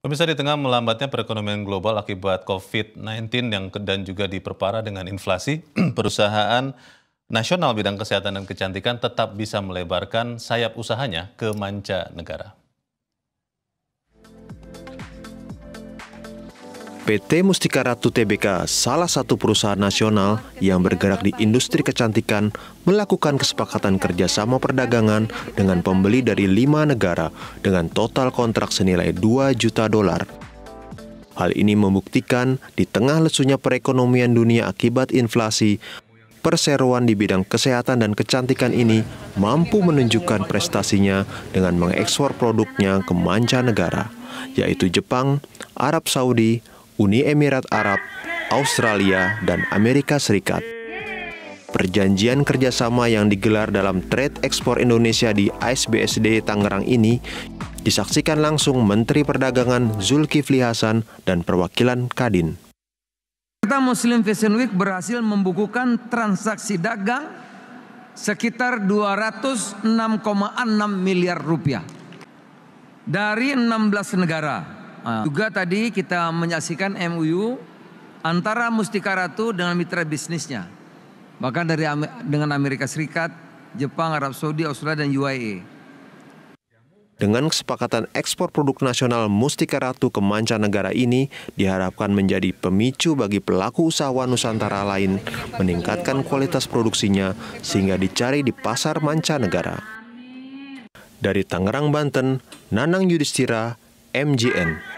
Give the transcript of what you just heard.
Pemirsa di tengah melambatnya perekonomian global akibat COVID-19 yang dan juga diperparah dengan inflasi, perusahaan nasional bidang kesehatan dan kecantikan tetap bisa melebarkan sayap usahanya ke manca negara. PT Mustika Ratu TBK, salah satu perusahaan nasional yang bergerak di industri kecantikan, melakukan kesepakatan kerjasama perdagangan dengan pembeli dari lima negara dengan total kontrak senilai 2 juta dolar. Hal ini membuktikan di tengah lesunya perekonomian dunia akibat inflasi, perseroan di bidang kesehatan dan kecantikan ini mampu menunjukkan prestasinya dengan mengekspor produknya ke mancanegara, yaitu Jepang, Arab Saudi, Uni Emirat Arab, Australia, dan Amerika Serikat. Perjanjian kerjasama yang digelar dalam Trade Ekspor Indonesia di ISBSD Tangerang ini disaksikan langsung Menteri Perdagangan Zulkifli Hasan dan perwakilan Kadin. Kita Muslim Fashion Week berhasil membukukan transaksi dagang sekitar 206,6 miliar rupiah dari 16 negara. Uh, juga tadi kita menyaksikan MUU antara Mustika Ratu dengan mitra bisnisnya. Bahkan dari dengan Amerika Serikat, Jepang, Arab Saudi, Australia dan UAE. Dengan kesepakatan ekspor produk nasional Mustika Ratu ke mancanegara ini diharapkan menjadi pemicu bagi pelaku usaha Nusantara lain meningkatkan kualitas produksinya sehingga dicari di pasar mancanegara. Dari Tangerang, Banten, Nanang Yudhistira, MGN.